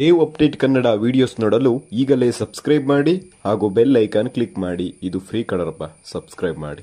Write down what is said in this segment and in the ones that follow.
Dev update Kannada videos ನೋಡಲು ಈಗಲೇ subscribe ಮಾಡಿ ಹಾಗೂ ಬೆಲ್ ಐಕಾನ್ ಕ್ಲಿಕ್ ಮಾಡಿ ಇದು ಫ್ರೀ ಕಡರಪ್ಪ ಸಬ್ಸ್ಕ್ರೈಬ್ ಮಾಡಿ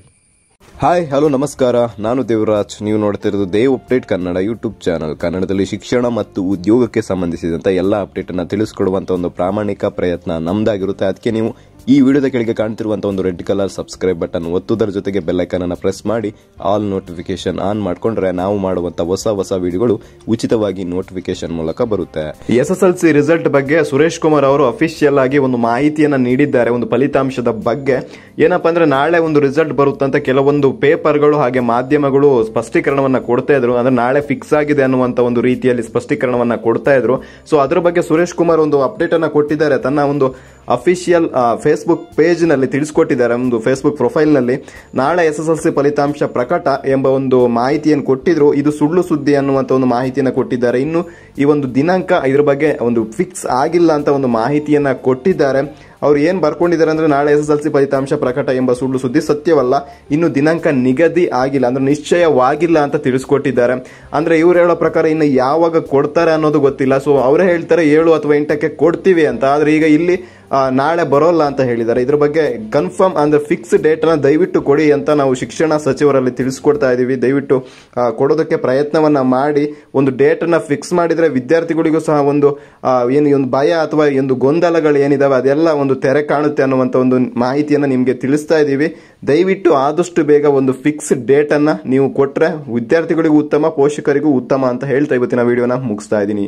ಹಾಯ್ ಹಲೋ ನಮಸ್ಕಾರ ನಾನು ದೇವರಾಜ್ ನೀವು ನೋಡ್ತಿರೋದು Dev update Kannada YouTube channel ಕನ್ನಡದಲ್ಲಿ ಶಿಕ್ಷಣ ಮತ್ತು ಉದ್ಯೋಗಕ್ಕೆ ಸಂಬಂಧಿಸಿದಂಥ ಎಲ್ಲ ಅಪ್ಡೇಟನ್ನು ತಿಳಿಸ್ಕೊಡುವಂಥ ಒಂದು ಪ್ರಾಮಾಣಿಕ ಪ್ರಯತ್ನ ನಮ್ದಾಗಿರುತ್ತೆ ಅದಕ್ಕೆ ನೀವು ಈ ವಿಡಿಯೋದ ಕೆಳಗೆ ಕಾಣ್ತಿರುವಂತಹ ಒಂದು ರೆಡ್ ಕಲರ್ ಸಬ್ಸ್ಕ್ರೈಬ್ ಬಟನ್ ಒತ್ತುವುದರ ಜೊತೆಗೆ ಅನ್ನು ಪ್ರೆಸ್ ಮಾಡಿ ಆಲ್ ನೋಟಿಫಿಕೇಶನ್ ಆನ್ ಮಾಡಿಕೊಂಡ್ರೆ ನಾವು ಮಾಡುವಂತ ಹೊಸ ಹೊಸ ವಿಡಿಯೋಗಳು ಉಚಿತವಾಗಿ ನೋಟಿಫಿಕೇಶನ್ ಮೂಲಕ ಬರುತ್ತೆ S S L C result ಬಗ್ಗೆ ಸುರೇಶ್ ಕುಮಾರ್ ಅವರು ಅಫಿಷಿಯಲ್ ಆಗಿ ಒಂದು ಮಾಹಿತಿಯನ್ನು ನೀಡಿದ್ದಾರೆ ಒಂದು ಫಲಿತಾಂಶದ ಬಗ್ಗೆ ಏನಪ್ಪಾ ಅಂದ್ರೆ ನಾಳೆ ಒಂದು ರಿಸಲ್ಟ್ ಬರುತ್ತಂತ ಕೆಲವೊಂದು ಪೇಪರ್ಗಳು ಹಾಗೆ ಮಾಧ್ಯಮಗಳು ಸ್ಪಷ್ಟೀಕರಣವನ್ನು ಕೊಡ್ತಾ ಇದ್ರು ಅಂದ್ರೆ ನಾಳೆ ಫಿಕ್ಸ್ ಆಗಿದೆ ಅನ್ನುವಂತ ಒಂದು ರೀತಿಯಲ್ಲಿ ಸ್ಪಷ್ಟೀಕರಣವನ್ನ ಕೊಡ್ತಾ ಇದ್ರು ಸೊ ಅದರ ಬಗ್ಗೆ ಸುರೇಶ್ ಕುಮಾರ್ ಒಂದು ಅಪ್ಡೇಟ್ ಅನ್ನ ಕೊಟ್ಟಿದ್ದಾರೆ ತನ್ನ ಒಂದು ಅಫಿಷಿಯಲ್ ಫೇಸ್ಬುಕ್ ಪೇಜ್ನಲ್ಲಿ ತಿಳಿಸ್ಕೊಟ್ಟಿದ್ದಾರೆ ಒಂದು ಫೇಸ್ಬುಕ್ ಪ್ರೊಫೈಲ್ನಲ್ಲಿ ನಾಳೆ ಎಸ್ ಎಸ್ ಎಲ್ ಸಿ ಫಲಿತಾಂಶ ಪ್ರಕಟ ಎಂಬ ಒಂದು ಮಾಹಿತಿಯನ್ನು ಕೊಟ್ಟಿದ್ರು ಇದು ಸುಳ್ಳು ಸುದ್ದಿ ಅನ್ನುವಂಥ ಒಂದು ಮಾಹಿತಿಯನ್ನು ಕೊಟ್ಟಿದ್ದಾರೆ ಇನ್ನು ಈ ಒಂದು ದಿನಾಂಕ ಇದ್ರ ಬಗ್ಗೆ ಒಂದು ಫಿಕ್ಸ್ ಆಗಿಲ್ಲ ಅಂತ ಒಂದು ಮಾಹಿತಿಯನ್ನು ಕೊಟ್ಟಿದ್ದಾರೆ ಅವ್ರು ಏನು ಬರ್ಕೊಂಡಿದ್ದಾರೆ ಅಂದರೆ ನಾಳೆ ಎಸ್ ಎಸ್ ಎಲ್ ಸಿ ಫಲಿತಾಂಶ ಪ್ರಕಟ ಎಂಬ ಸುಳ್ಳು ಸುದ್ದಿ ಸತ್ಯವಲ್ಲ ಇನ್ನು ದಿನಾಂಕ ನಿಗದಿ ಆಗಿಲ್ಲ ಅಂದರೆ ನಿಶ್ಚಯವಾಗಿಲ್ಲ ಅಂತ ತಿಳಿಸ್ಕೊಟ್ಟಿದ್ದಾರೆ ಅಂದರೆ ಇವ್ರು ಹೇಳೋ ಪ್ರಕಾರ ಇನ್ನು ಯಾವಾಗ ಕೊಡ್ತಾರೆ ಅನ್ನೋದು ಗೊತ್ತಿಲ್ಲ ಸೊ ಅವರೇ ಹೇಳ್ತಾರೆ ಏಳು ಅಥವಾ ಎಂಟಕ್ಕೆ ಕೊಡ್ತೀವಿ ಅಂತ ಆದರೆ ಈಗ ಇಲ್ಲಿ ನಾಳೆ ಬರೋಲ್ಲ ಅಂತ ಹೇಳಿದ್ದಾರೆ ಇದ್ರ ಬಗ್ಗೆ ಕನ್ಫರ್ಮ್ ಅಂದರೆ ಫಿಕ್ಸ್ ಡೇಟನ್ನು ದಯವಿಟ್ಟು ಕೊಡಿ ಅಂತ ನಾವು ಶಿಕ್ಷಣ ಸಚಿವರಲ್ಲಿ ತಿಳಿಸ್ಕೊಡ್ತಾ ಇದ್ದೀವಿ ದಯವಿಟ್ಟು ಕೊಡೋದಕ್ಕೆ ಪ್ರಯತ್ನವನ್ನು ಮಾಡಿ ಒಂದು ಡೇಟನ್ನು ಫಿಕ್ಸ್ ಮಾಡಿದರೆ ವಿದ್ಯಾರ್ಥಿಗಳಿಗೂ ಸಹ ಒಂದು ಏನು ಒಂದು ಭಯ ಅಥವಾ ಒಂದು ಗೊಂದಲಗಳು ಏನಿದಾವೆ ಅದೆಲ್ಲ ಒಂದು ಒಂದು ತೆರೆ ಕಾಣುತ್ತೆ ಅನ್ನುವಂಥ ಒಂದು ಮಾಹಿತಿಯನ್ನು ನಿಮಗೆ ತಿಳಿಸ್ತಾ ಇದ್ದೀವಿ ದಯವಿಟ್ಟು ಆದಷ್ಟು ಬೇಗ ಒಂದು ಫಿಕ್ಸ್ ಡೇಟನ್ನು ನೀವು ಕೊಟ್ಟರೆ ವಿದ್ಯಾರ್ಥಿಗಳಿಗೂ ಉತ್ತಮ ಪೋಷಕರಿಗೂ ಉತ್ತಮ ಅಂತ ಹೇಳ್ತಾ ಇವತ್ತಿನ ವಿಡಿಯೋನ ಮುಗಿಸ್ತಾ ಇದ್ದೀನಿ